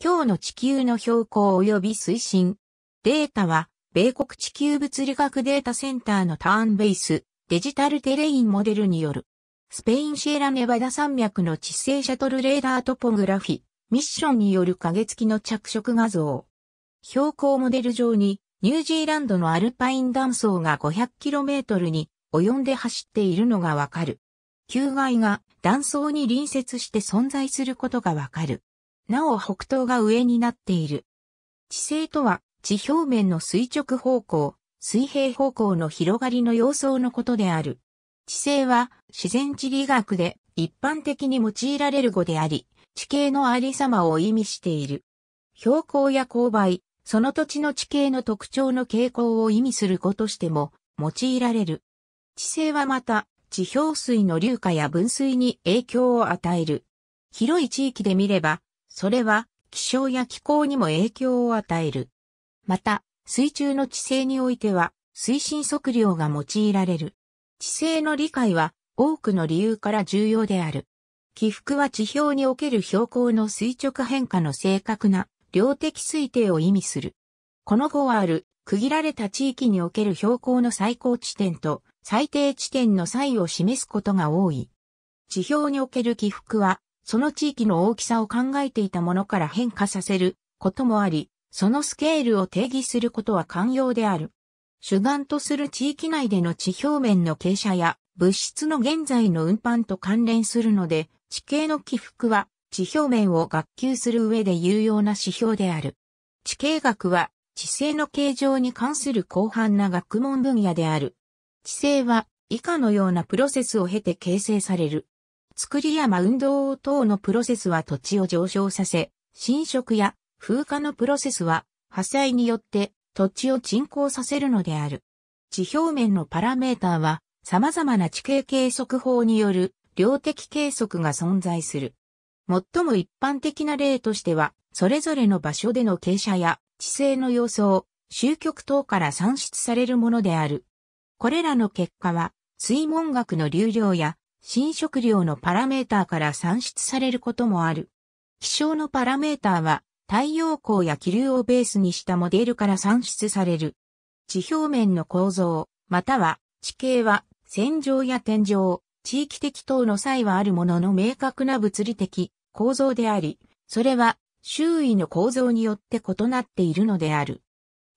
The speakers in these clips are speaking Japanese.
今日の地球の標高及び推進。データは、米国地球物理学データセンターのターンベース、デジタルテレインモデルによる。スペインシエラネバダ山脈の地政シャトルレーダートポグラフィ、ミッションによる影付きの着色画像。標高モデル上に、ニュージーランドのアルパイン断層が 500km に及んで走っているのがわかる。球外が断層に隣接して存在することがわかる。なお北東が上になっている。地勢とは、地表面の垂直方向、水平方向の広がりの様相のことである。地勢は自然地理学で一般的に用いられる語であり、地形のありさまを意味している。標高や勾配、その土地の地形の特徴の傾向を意味する語としても用いられる。地勢はまた、地表水の流下や分水に影響を与える。広い地域で見れば、それは気象や気候にも影響を与える。また、水中の地勢においては、推進測量が用いられる。地勢の理解は多くの理由から重要である。起伏は地表における標高の垂直変化の正確な量的推定を意味する。この後はある区切られた地域における標高の最高地点と最低地点の差異を示すことが多い。地表における起伏はその地域の大きさを考えていたものから変化させることもあり、そのスケールを定義することは寛容である。主眼とする地域内での地表面の傾斜や物質の現在の運搬と関連するので、地形の起伏は地表面を学級する上で有用な指標である。地形学は地勢の形状に関する広範な学問分野である。地勢は以下のようなプロセスを経て形成される。作り山マウンド等のプロセスは土地を上昇させ、侵食や風化のプロセスは、破砕によって土地を沈降させるのである。地表面のパラメーターは、様々な地形計測法による量的計測が存在する。最も一般的な例としては、それぞれの場所での傾斜や地勢の様子を終局等から算出されるものである。これらの結果は、水門学の流量や新食料のパラメーターから算出されることもある。気象のパラメーターは太陽光や気流をベースにしたモデルから算出される。地表面の構造、または地形は線状や天井、地域的等の際はあるものの明確な物理的構造であり、それは周囲の構造によって異なっているのである。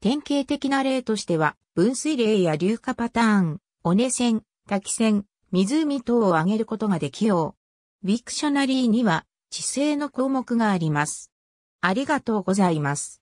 典型的な例としては、分水嶺や流化パターン、尾根線、滝線、湖等を挙げることができよう。ウィクショナリーには、地勢の項目があります。ありがとうございます。